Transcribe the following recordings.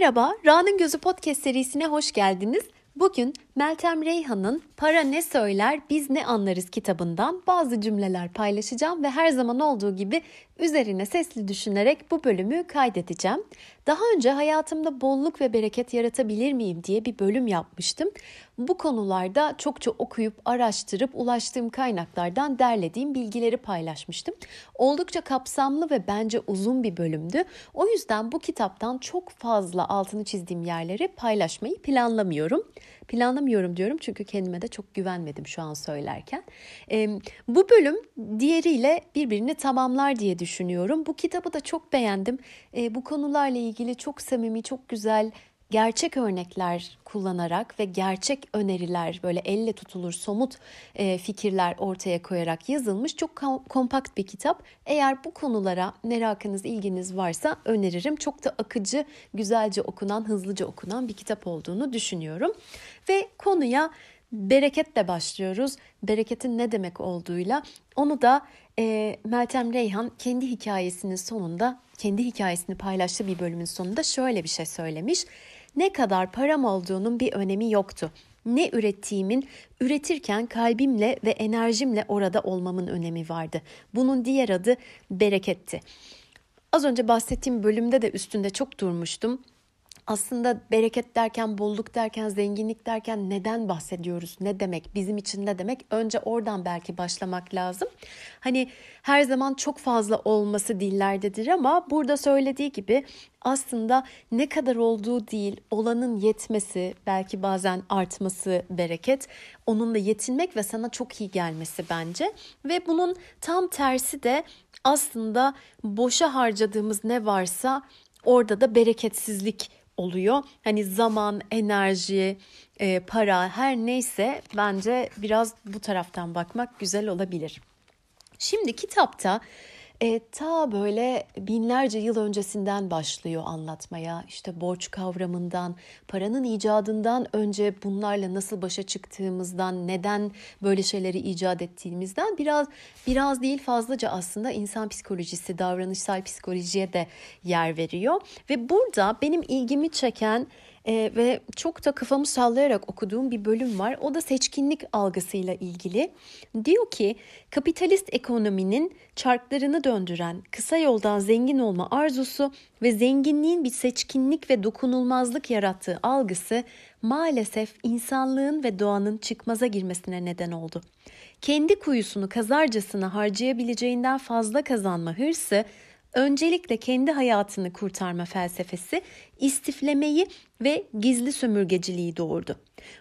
Merhaba, Ra'nın Gözü Podcast serisine hoş geldiniz. Bugün Meltem Reyhan'ın Para Ne Söyler Biz Ne Anlarız kitabından bazı cümleler paylaşacağım ve her zaman olduğu gibi üzerine sesli düşünerek bu bölümü kaydedeceğim. Daha önce hayatımda bolluk ve bereket yaratabilir miyim diye bir bölüm yapmıştım. Bu konularda çokça okuyup araştırıp ulaştığım kaynaklardan derlediğim bilgileri paylaşmıştım. Oldukça kapsamlı ve bence uzun bir bölümdü. O yüzden bu kitaptan çok fazla altını çizdiğim yerleri paylaşmayı planlamıyorum. Planlamıyorum diyorum çünkü kendime de çok güvenmedim şu an söylerken. E, bu bölüm diğeriyle birbirini tamamlar diye düşünüyorum. Bu kitabı da çok beğendim. E, bu konularla ilgili çok samimi, çok güzel gerçek örnekler kullanarak ve gerçek öneriler böyle elle tutulur somut e, fikirler ortaya koyarak yazılmış çok kompakt bir kitap. Eğer bu konulara merakınız, ilginiz varsa öneririm. Çok da akıcı, güzelce okunan, hızlıca okunan bir kitap olduğunu düşünüyorum. Ve konuya bereketle başlıyoruz. Bereketin ne demek olduğuyla onu da e, Meltem Reyhan kendi hikayesinin sonunda, kendi hikayesini paylaştığı bir bölümün sonunda şöyle bir şey söylemiş. Ne kadar param olduğunun bir önemi yoktu. Ne ürettiğimin, üretirken kalbimle ve enerjimle orada olmamın önemi vardı. Bunun diğer adı bereketti. Az önce bahsettiğim bölümde de üstünde çok durmuştum aslında bereket derken, bolluk derken, zenginlik derken neden bahsediyoruz? Ne demek? Bizim için ne demek? Önce oradan belki başlamak lazım. Hani her zaman çok fazla olması dillerdedir ama burada söylediği gibi aslında ne kadar olduğu değil, olanın yetmesi, belki bazen artması bereket, onunla yetinmek ve sana çok iyi gelmesi bence. Ve bunun tam tersi de aslında boşa harcadığımız ne varsa orada da bereketsizlik oluyor. Hani zaman, enerji, e, para her neyse bence biraz bu taraftan bakmak güzel olabilir. Şimdi kitapta e, ta böyle binlerce yıl öncesinden başlıyor anlatmaya. İşte borç kavramından, paranın icadından önce bunlarla nasıl başa çıktığımızdan, neden böyle şeyleri icat ettiğimizden biraz biraz değil fazlaca aslında insan psikolojisi, davranışsal psikolojiye de yer veriyor. Ve burada benim ilgimi çeken e, ve çok da kafamı sallayarak okuduğum bir bölüm var. O da seçkinlik algısıyla ilgili. Diyor ki kapitalist ekonominin çarklarını döndüren kısa yoldan zengin olma arzusu ve zenginliğin bir seçkinlik ve dokunulmazlık yarattığı algısı maalesef insanlığın ve doğanın çıkmaza girmesine neden oldu. Kendi kuyusunu kazarcasına harcayabileceğinden fazla kazanma hırsı öncelikle kendi hayatını kurtarma felsefesi istiflemeyi ve gizli sömürgeciliği doğurdu.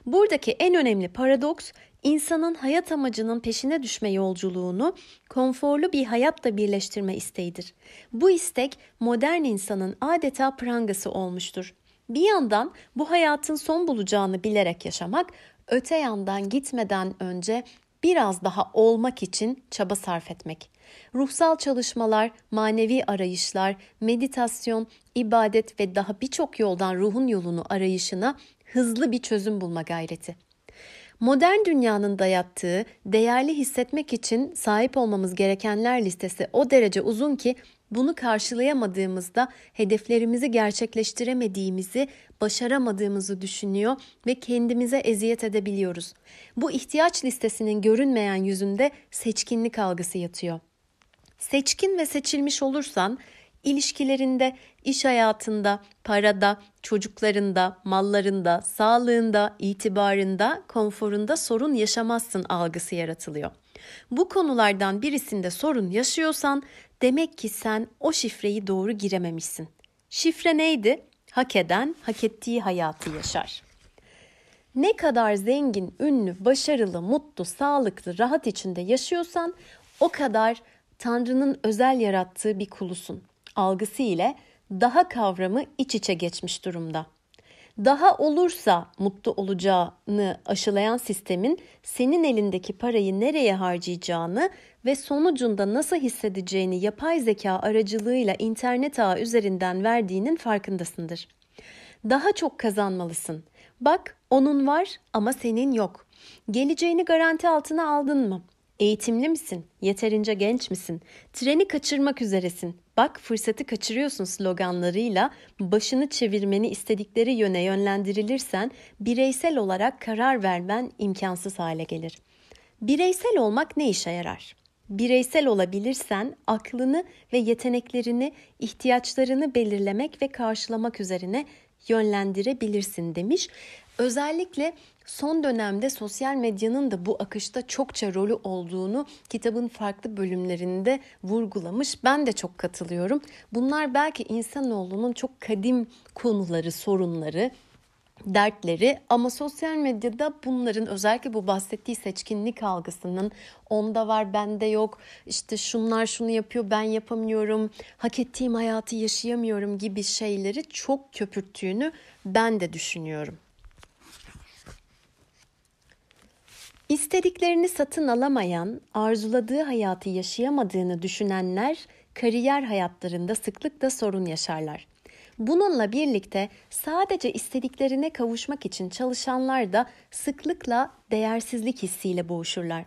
Buradaki en önemli paradoks insanın hayat amacının peşine düşme yolculuğunu konforlu bir hayatla birleştirme isteğidir. Bu istek modern insanın adeta prangası olmuştur. Bir yandan bu hayatın son bulacağını bilerek yaşamak, öte yandan gitmeden önce biraz daha olmak için çaba sarf etmek. Ruhsal çalışmalar, manevi arayışlar, meditasyon, ibadet ve daha birçok yoldan ruhun yolunu arayışına hızlı bir çözüm bulma gayreti. Modern dünyanın dayattığı değerli hissetmek için sahip olmamız gerekenler listesi o derece uzun ki bunu karşılayamadığımızda hedeflerimizi gerçekleştiremediğimizi, başaramadığımızı düşünüyor ve kendimize eziyet edebiliyoruz. Bu ihtiyaç listesinin görünmeyen yüzünde seçkinlik algısı yatıyor. Seçkin ve seçilmiş olursan ilişkilerinde, iş hayatında, parada, çocuklarında, mallarında, sağlığında, itibarında, konforunda sorun yaşamazsın algısı yaratılıyor. Bu konulardan birisinde sorun yaşıyorsan demek ki sen o şifreyi doğru girememişsin. Şifre neydi? Hak eden hak ettiği hayatı yaşar. Ne kadar zengin, ünlü, başarılı, mutlu, sağlıklı, rahat içinde yaşıyorsan o kadar Tanrı'nın özel yarattığı bir kulusun. Algısı ile daha kavramı iç içe geçmiş durumda. Daha olursa mutlu olacağını aşılayan sistemin senin elindeki parayı nereye harcayacağını ve sonucunda nasıl hissedeceğini yapay zeka aracılığıyla internet ağı üzerinden verdiğinin farkındasındır. Daha çok kazanmalısın. Bak onun var ama senin yok. Geleceğini garanti altına aldın mı? Eğitimli misin? Yeterince genç misin? Treni kaçırmak üzeresin. Bak fırsatı kaçırıyorsun sloganlarıyla başını çevirmeni istedikleri yöne yönlendirilirsen bireysel olarak karar vermen imkansız hale gelir. Bireysel olmak ne işe yarar? Bireysel olabilirsen aklını ve yeteneklerini, ihtiyaçlarını belirlemek ve karşılamak üzerine yönlendirebilirsin demiş. Özellikle son dönemde sosyal medyanın da bu akışta çokça rolü olduğunu kitabın farklı bölümlerinde vurgulamış. Ben de çok katılıyorum. Bunlar belki insanoğlunun çok kadim konuları, sorunları, dertleri ama sosyal medyada bunların özellikle bu bahsettiği seçkinlik algısının onda var bende yok işte şunlar şunu yapıyor ben yapamıyorum hak ettiğim hayatı yaşayamıyorum gibi şeyleri çok köpürttüğünü ben de düşünüyorum. İstediklerini satın alamayan, arzuladığı hayatı yaşayamadığını düşünenler kariyer hayatlarında sıklıkla sorun yaşarlar. Bununla birlikte sadece istediklerine kavuşmak için çalışanlar da sıklıkla değersizlik hissiyle boğuşurlar.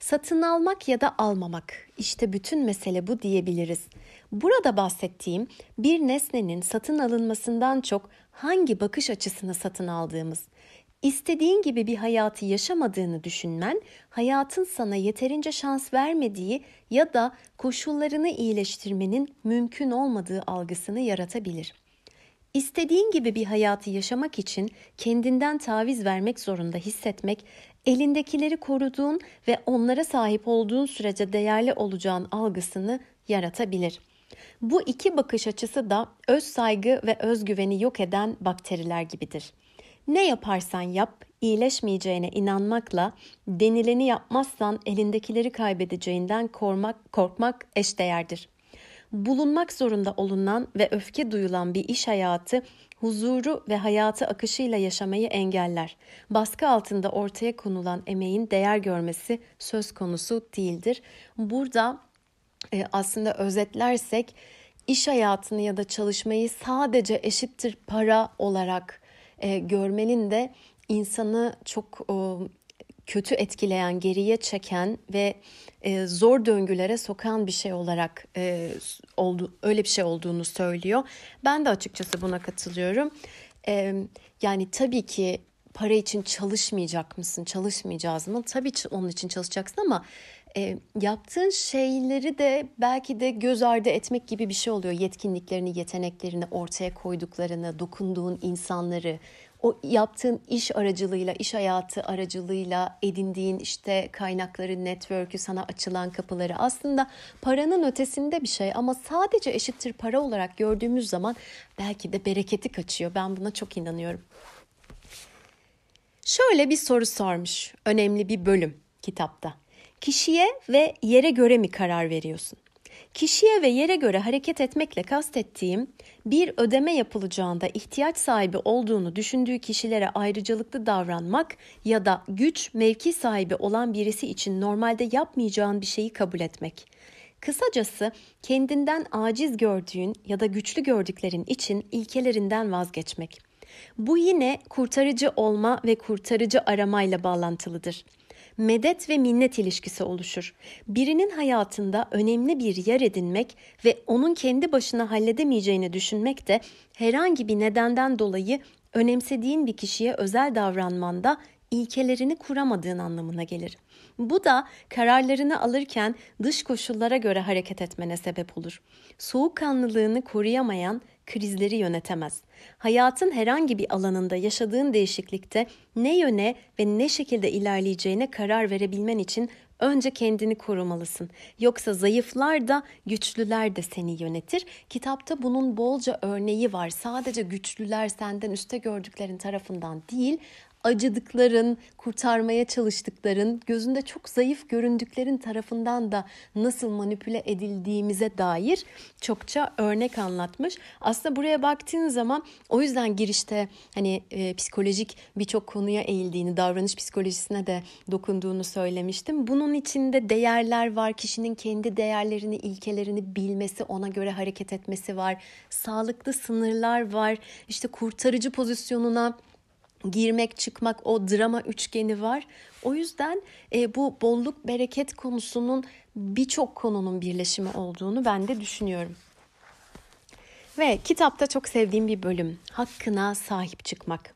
Satın almak ya da almamak işte bütün mesele bu diyebiliriz. Burada bahsettiğim bir nesnenin satın alınmasından çok hangi bakış açısını satın aldığımız. İstediğin gibi bir hayatı yaşamadığını düşünmen, hayatın sana yeterince şans vermediği ya da koşullarını iyileştirmenin mümkün olmadığı algısını yaratabilir. İstediğin gibi bir hayatı yaşamak için kendinden taviz vermek zorunda hissetmek, elindekileri koruduğun ve onlara sahip olduğun sürece değerli olacağın algısını yaratabilir. Bu iki bakış açısı da öz saygı ve özgüveni yok eden bakteriler gibidir. Ne yaparsan yap, iyileşmeyeceğine inanmakla denileni yapmazsan elindekileri kaybedeceğinden korkmak, korkmak eşdeğerdir.'' bulunmak zorunda olunan ve öfke duyulan bir iş hayatı huzuru ve hayatı akışıyla yaşamayı engeller. Baskı altında ortaya konulan emeğin değer görmesi söz konusu değildir. Burada e, aslında özetlersek iş hayatını ya da çalışmayı sadece eşittir para olarak e, görmenin de insanı çok e, kötü etkileyen, geriye çeken ve e, zor döngülere sokan bir şey olarak e, oldu, öyle bir şey olduğunu söylüyor. Ben de açıkçası buna katılıyorum. E, yani tabii ki para için çalışmayacak mısın, çalışmayacağız mı? Tabii onun için çalışacaksın ama e, yaptığın şeyleri de belki de göz ardı etmek gibi bir şey oluyor. Yetkinliklerini, yeteneklerini ortaya koyduklarını, dokunduğun insanları, o yaptığın iş aracılığıyla, iş hayatı aracılığıyla edindiğin işte kaynakları, network'ü, sana açılan kapıları aslında paranın ötesinde bir şey ama sadece eşittir para olarak gördüğümüz zaman belki de bereketi kaçıyor. Ben buna çok inanıyorum. Şöyle bir soru sormuş önemli bir bölüm kitapta. Kişiye ve yere göre mi karar veriyorsun? Kişiye ve yere göre hareket etmekle kastettiğim, bir ödeme yapılacağında ihtiyaç sahibi olduğunu düşündüğü kişilere ayrıcalıklı davranmak ya da güç, mevki sahibi olan birisi için normalde yapmayacağın bir şeyi kabul etmek. Kısacası kendinden aciz gördüğün ya da güçlü gördüklerin için ilkelerinden vazgeçmek. Bu yine kurtarıcı olma ve kurtarıcı aramayla bağlantılıdır medet ve minnet ilişkisi oluşur. Birinin hayatında önemli bir yer edinmek ve onun kendi başına halledemeyeceğini düşünmek de herhangi bir nedenden dolayı önemsediğin bir kişiye özel davranmanda ilkelerini kuramadığın anlamına gelir. Bu da kararlarını alırken dış koşullara göre hareket etmene sebep olur. Soğukkanlılığını koruyamayan krizleri yönetemez. Hayatın herhangi bir alanında yaşadığın değişiklikte ne yöne ve ne şekilde ilerleyeceğine karar verebilmen için önce kendini korumalısın. Yoksa zayıflar da güçlüler de seni yönetir. Kitapta bunun bolca örneği var. Sadece güçlüler senden üste gördüklerin tarafından değil, acıdıkların, kurtarmaya çalıştıkların, gözünde çok zayıf göründüklerin tarafından da nasıl manipüle edildiğimize dair çokça örnek anlatmış. Aslında buraya baktığın zaman o yüzden girişte hani e, psikolojik birçok konuya eğildiğini, davranış psikolojisine de dokunduğunu söylemiştim. Bunun içinde değerler var, kişinin kendi değerlerini, ilkelerini bilmesi, ona göre hareket etmesi var. Sağlıklı sınırlar var. İşte kurtarıcı pozisyonuna girmek çıkmak o drama üçgeni var. O yüzden e, bu bolluk bereket konusunun birçok konunun birleşimi olduğunu ben de düşünüyorum. Ve kitapta çok sevdiğim bir bölüm hakkına sahip çıkmak.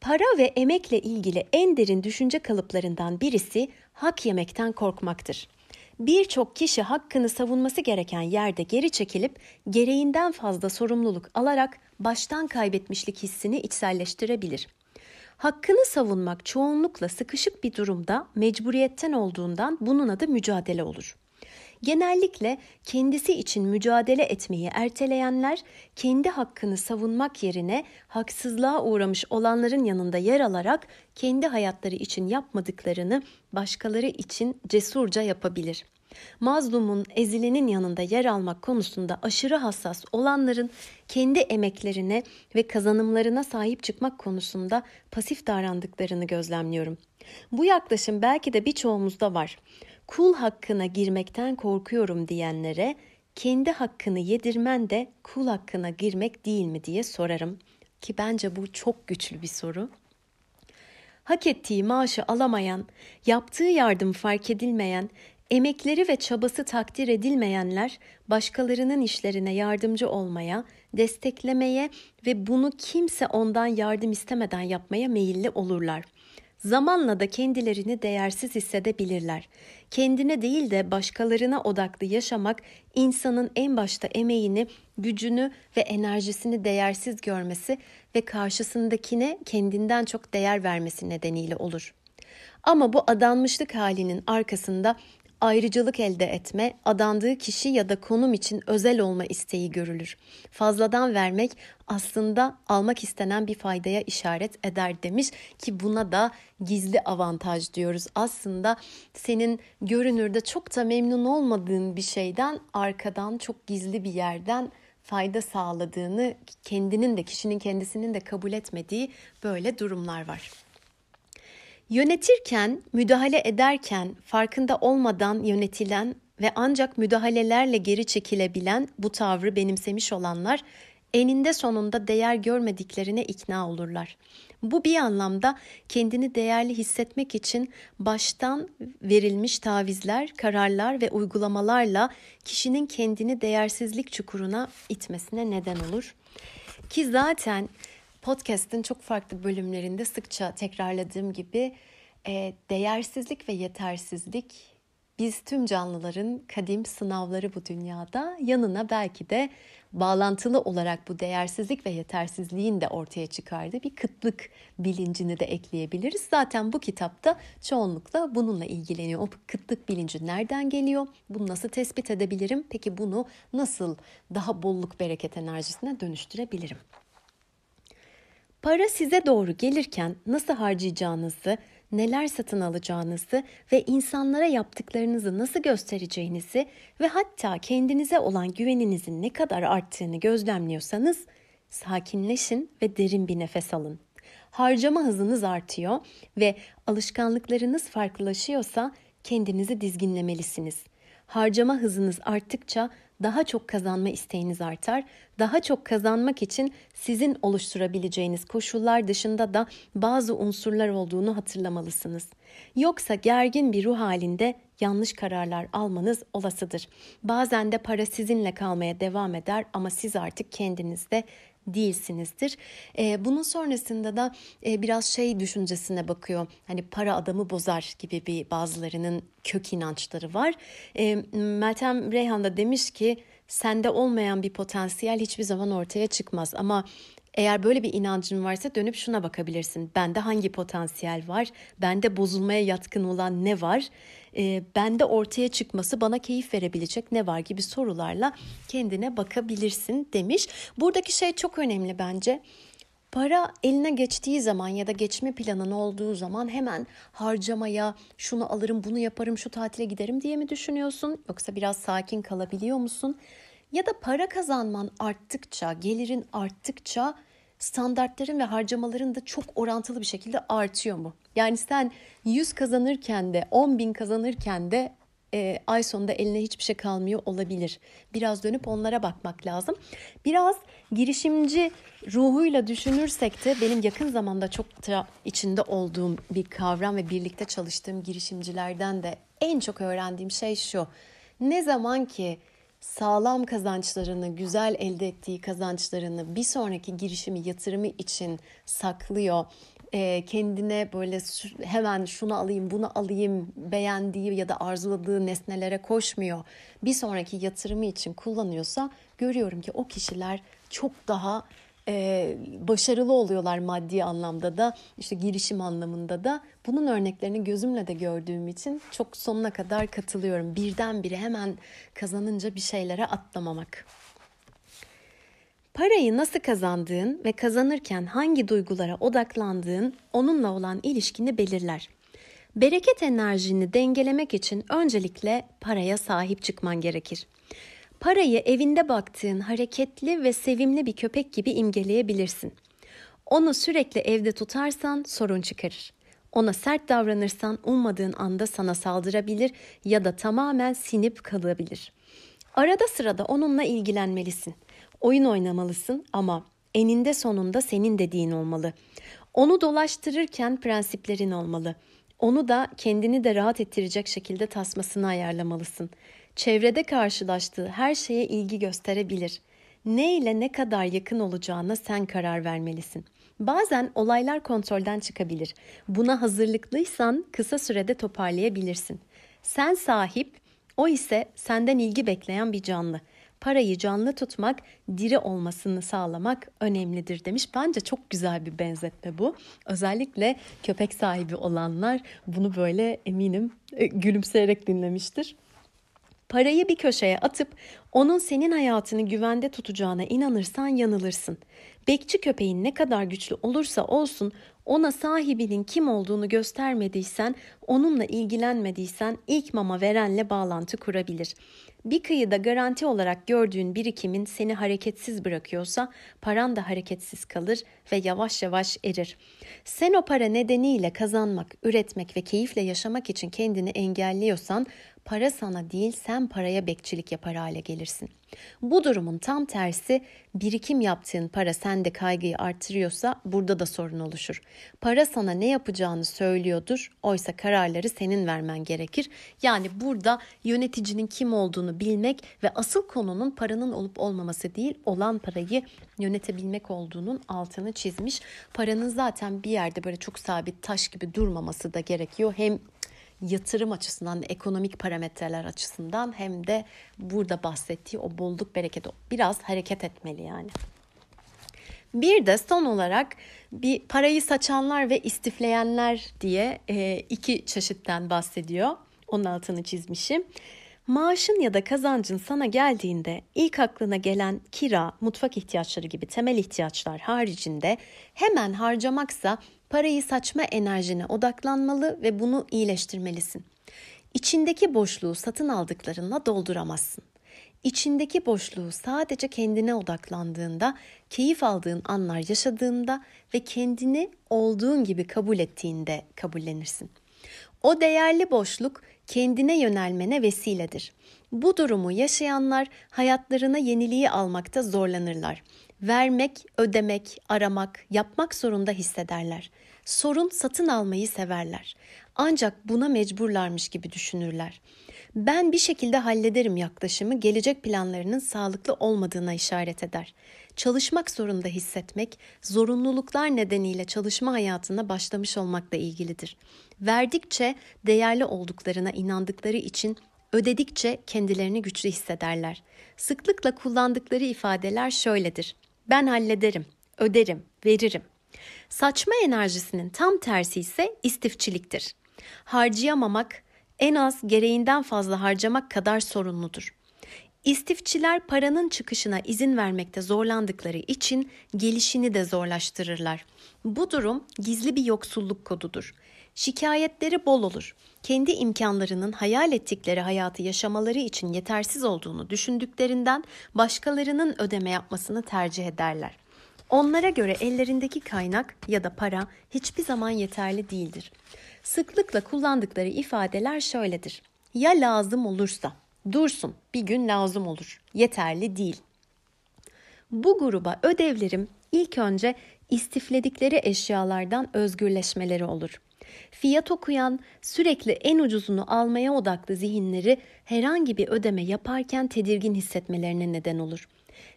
Para ve emekle ilgili en derin düşünce kalıplarından birisi hak yemekten korkmaktır birçok kişi hakkını savunması gereken yerde geri çekilip gereğinden fazla sorumluluk alarak baştan kaybetmişlik hissini içselleştirebilir. Hakkını savunmak çoğunlukla sıkışık bir durumda mecburiyetten olduğundan bunun adı mücadele olur. Genellikle kendisi için mücadele etmeyi erteleyenler kendi hakkını savunmak yerine haksızlığa uğramış olanların yanında yer alarak kendi hayatları için yapmadıklarını başkaları için cesurca yapabilir. Mazlumun, ezilenin yanında yer almak konusunda aşırı hassas olanların kendi emeklerine ve kazanımlarına sahip çıkmak konusunda pasif davrandıklarını gözlemliyorum. Bu yaklaşım belki de birçoğumuzda var kul hakkına girmekten korkuyorum diyenlere kendi hakkını yedirmen de kul hakkına girmek değil mi diye sorarım ki bence bu çok güçlü bir soru. Hak ettiği maaşı alamayan, yaptığı yardım fark edilmeyen, emekleri ve çabası takdir edilmeyenler başkalarının işlerine yardımcı olmaya, desteklemeye ve bunu kimse ondan yardım istemeden yapmaya meyilli olurlar. Zamanla da kendilerini değersiz hissedebilirler. Kendine değil de başkalarına odaklı yaşamak insanın en başta emeğini, gücünü ve enerjisini değersiz görmesi ve karşısındakine kendinden çok değer vermesi nedeniyle olur. Ama bu adanmışlık halinin arkasında Ayrıcılık elde etme, adandığı kişi ya da konum için özel olma isteği görülür. Fazladan vermek aslında almak istenen bir faydaya işaret eder demiş ki buna da gizli avantaj diyoruz. Aslında senin görünürde çok da memnun olmadığın bir şeyden arkadan çok gizli bir yerden fayda sağladığını kendinin de kişinin kendisinin de kabul etmediği böyle durumlar var. Yönetirken, müdahale ederken farkında olmadan yönetilen ve ancak müdahalelerle geri çekilebilen bu tavrı benimsemiş olanlar eninde sonunda değer görmediklerine ikna olurlar. Bu bir anlamda kendini değerli hissetmek için baştan verilmiş tavizler, kararlar ve uygulamalarla kişinin kendini değersizlik çukuruna itmesine neden olur. Ki zaten podcast'in çok farklı bölümlerinde sıkça tekrarladığım gibi e, değersizlik ve yetersizlik biz tüm canlıların kadim sınavları bu dünyada yanına belki de bağlantılı olarak bu değersizlik ve yetersizliğin de ortaya çıkardığı bir kıtlık bilincini de ekleyebiliriz. Zaten bu kitapta çoğunlukla bununla ilgileniyor. O kıtlık bilinci nereden geliyor? Bunu nasıl tespit edebilirim? Peki bunu nasıl daha bolluk bereket enerjisine dönüştürebilirim? Para size doğru gelirken nasıl harcayacağınızı, neler satın alacağınızı ve insanlara yaptıklarınızı nasıl göstereceğinizi ve hatta kendinize olan güveninizin ne kadar arttığını gözlemliyorsanız sakinleşin ve derin bir nefes alın. Harcama hızınız artıyor ve alışkanlıklarınız farklılaşıyorsa kendinizi dizginlemelisiniz. Harcama hızınız arttıkça daha çok kazanma isteğiniz artar. Daha çok kazanmak için sizin oluşturabileceğiniz koşullar dışında da bazı unsurlar olduğunu hatırlamalısınız. Yoksa gergin bir ruh halinde yanlış kararlar almanız olasıdır. Bazen de para sizinle kalmaya devam eder ama siz artık kendinizde değilsinizdir. E, bunun sonrasında da e, biraz şey düşüncesine bakıyor. Hani para adamı bozar gibi bir bazılarının kök inançları var. E, Meltem Reyhan da demiş ki sende olmayan bir potansiyel hiçbir zaman ortaya çıkmaz ama eğer böyle bir inancın varsa dönüp şuna bakabilirsin. Bende hangi potansiyel var? Bende bozulmaya yatkın olan ne var? E, bende ortaya çıkması bana keyif verebilecek ne var gibi sorularla kendine bakabilirsin demiş. Buradaki şey çok önemli bence. Para eline geçtiği zaman ya da geçme planın olduğu zaman hemen harcamaya, şunu alırım, bunu yaparım, şu tatile giderim diye mi düşünüyorsun? Yoksa biraz sakin kalabiliyor musun? Ya da para kazanman arttıkça, gelirin arttıkça standartların ve harcamaların da çok orantılı bir şekilde artıyor mu? Yani sen 100 kazanırken de 10 bin kazanırken de e, ay sonunda eline hiçbir şey kalmıyor olabilir. Biraz dönüp onlara bakmak lazım. Biraz girişimci ruhuyla düşünürsek de benim yakın zamanda çok içinde olduğum bir kavram ve birlikte çalıştığım girişimcilerden de en çok öğrendiğim şey şu. Ne zaman ki sağlam kazançlarını, güzel elde ettiği kazançlarını bir sonraki girişimi, yatırımı için saklıyor. E, kendine böyle hemen şunu alayım, bunu alayım beğendiği ya da arzuladığı nesnelere koşmuyor. Bir sonraki yatırımı için kullanıyorsa görüyorum ki o kişiler çok daha e, başarılı oluyorlar maddi anlamda da işte girişim anlamında da bunun örneklerini gözümle de gördüğüm için çok sonuna kadar katılıyorum. Birdenbire hemen kazanınca bir şeylere atlamamak. Parayı nasıl kazandığın ve kazanırken hangi duygulara odaklandığın onunla olan ilişkini belirler. Bereket enerjini dengelemek için öncelikle paraya sahip çıkman gerekir. Parayı evinde baktığın hareketli ve sevimli bir köpek gibi imgeleyebilirsin. Onu sürekli evde tutarsan sorun çıkarır. Ona sert davranırsan ummadığın anda sana saldırabilir ya da tamamen sinip kalabilir. Arada sırada onunla ilgilenmelisin. Oyun oynamalısın ama eninde sonunda senin dediğin olmalı. Onu dolaştırırken prensiplerin olmalı.'' Onu da kendini de rahat ettirecek şekilde tasmasını ayarlamalısın. Çevrede karşılaştığı her şeye ilgi gösterebilir. Ne ile ne kadar yakın olacağına sen karar vermelisin. Bazen olaylar kontrolden çıkabilir. Buna hazırlıklıysan kısa sürede toparlayabilirsin. Sen sahip, o ise senden ilgi bekleyen bir canlı.'' parayı canlı tutmak, diri olmasını sağlamak önemlidir demiş. Bence çok güzel bir benzetme bu. Özellikle köpek sahibi olanlar bunu böyle eminim e, gülümseyerek dinlemiştir. Parayı bir köşeye atıp onun senin hayatını güvende tutacağına inanırsan yanılırsın. Bekçi köpeğin ne kadar güçlü olursa olsun ona sahibinin kim olduğunu göstermediysen, onunla ilgilenmediysen ilk mama verenle bağlantı kurabilir. Bir kıyıda garanti olarak gördüğün birikimin seni hareketsiz bırakıyorsa paran da hareketsiz kalır ve yavaş yavaş erir. Sen o para nedeniyle kazanmak, üretmek ve keyifle yaşamak için kendini engelliyorsan para sana değil sen paraya bekçilik yapar hale gelirsin. Bu durumun tam tersi birikim yaptığın para sende kaygıyı artırıyorsa, burada da sorun oluşur. Para sana ne yapacağını söylüyordur oysa kararları senin vermen gerekir. Yani burada yöneticinin kim olduğunu bilmek ve asıl konunun paranın olup olmaması değil olan parayı yönetebilmek olduğunun altını çizmiş. Paranın zaten bir yerde böyle çok sabit taş gibi durmaması da gerekiyor. Hem yatırım açısından, ekonomik parametreler açısından hem de burada bahsettiği o bolluk bereketi biraz hareket etmeli yani. Bir de son olarak bir parayı saçanlar ve istifleyenler diye e, iki çeşitten bahsediyor. Onun altını çizmişim. Maaşın ya da kazancın sana geldiğinde ilk aklına gelen kira, mutfak ihtiyaçları gibi temel ihtiyaçlar haricinde hemen harcamaksa Parayı saçma enerjine odaklanmalı ve bunu iyileştirmelisin. İçindeki boşluğu satın aldıklarınla dolduramazsın. İçindeki boşluğu sadece kendine odaklandığında, keyif aldığın anlar yaşadığında ve kendini olduğun gibi kabul ettiğinde kabullenirsin.'' O değerli boşluk kendine yönelmene vesiledir. Bu durumu yaşayanlar hayatlarına yeniliği almakta zorlanırlar. Vermek, ödemek, aramak, yapmak zorunda hissederler. Sorun satın almayı severler. Ancak buna mecburlarmış gibi düşünürler. Ben bir şekilde hallederim yaklaşımı gelecek planlarının sağlıklı olmadığına işaret eder çalışmak zorunda hissetmek, zorunluluklar nedeniyle çalışma hayatına başlamış olmakla ilgilidir. Verdikçe değerli olduklarına inandıkları için ödedikçe kendilerini güçlü hissederler. Sıklıkla kullandıkları ifadeler şöyledir. Ben hallederim, öderim, veririm. Saçma enerjisinin tam tersi ise istifçiliktir. Harcayamamak en az gereğinden fazla harcamak kadar sorunludur. İstifçiler paranın çıkışına izin vermekte zorlandıkları için gelişini de zorlaştırırlar. Bu durum gizli bir yoksulluk kodudur. Şikayetleri bol olur. Kendi imkanlarının hayal ettikleri hayatı yaşamaları için yetersiz olduğunu düşündüklerinden başkalarının ödeme yapmasını tercih ederler. Onlara göre ellerindeki kaynak ya da para hiçbir zaman yeterli değildir. Sıklıkla kullandıkları ifadeler şöyledir. Ya lazım olursa Dursun, bir gün lazım olur. Yeterli değil. Bu gruba ödevlerim ilk önce istifledikleri eşyalardan özgürleşmeleri olur. Fiyat okuyan, sürekli en ucuzunu almaya odaklı zihinleri herhangi bir ödeme yaparken tedirgin hissetmelerine neden olur.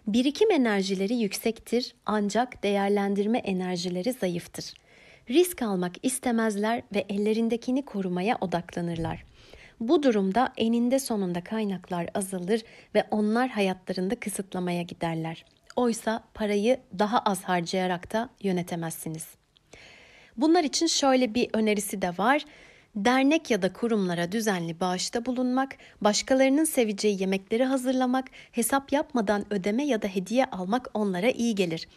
Birikim enerjileri yüksektir ancak değerlendirme enerjileri zayıftır. Risk almak istemezler ve ellerindekini korumaya odaklanırlar. Bu durumda eninde sonunda kaynaklar azalır ve onlar hayatlarında kısıtlamaya giderler. Oysa parayı daha az harcayarak da yönetemezsiniz. Bunlar için şöyle bir önerisi de var. Dernek ya da kurumlara düzenli bağışta bulunmak, başkalarının seveceği yemekleri hazırlamak, hesap yapmadan ödeme ya da hediye almak onlara iyi gelir.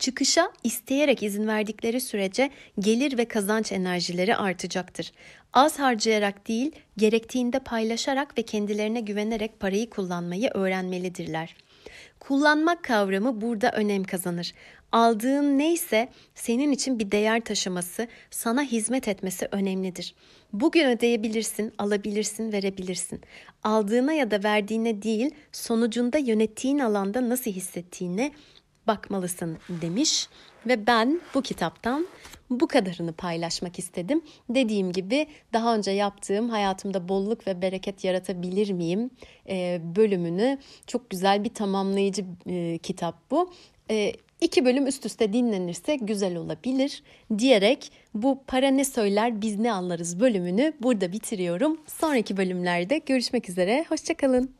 Çıkışa isteyerek izin verdikleri sürece gelir ve kazanç enerjileri artacaktır. Az harcayarak değil, gerektiğinde paylaşarak ve kendilerine güvenerek parayı kullanmayı öğrenmelidirler. Kullanmak kavramı burada önem kazanır. Aldığın neyse senin için bir değer taşıması, sana hizmet etmesi önemlidir. Bugün ödeyebilirsin, alabilirsin, verebilirsin. Aldığına ya da verdiğine değil, sonucunda yönettiğin alanda nasıl hissettiğine, bakmalısın demiş ve ben bu kitaptan bu kadarını paylaşmak istedim. Dediğim gibi daha önce yaptığım hayatımda bolluk ve bereket yaratabilir miyim e, bölümünü çok güzel bir tamamlayıcı e, kitap bu. E, iki bölüm üst üste dinlenirse güzel olabilir diyerek bu para ne söyler biz ne anlarız bölümünü burada bitiriyorum. Sonraki bölümlerde görüşmek üzere. Hoşçakalın.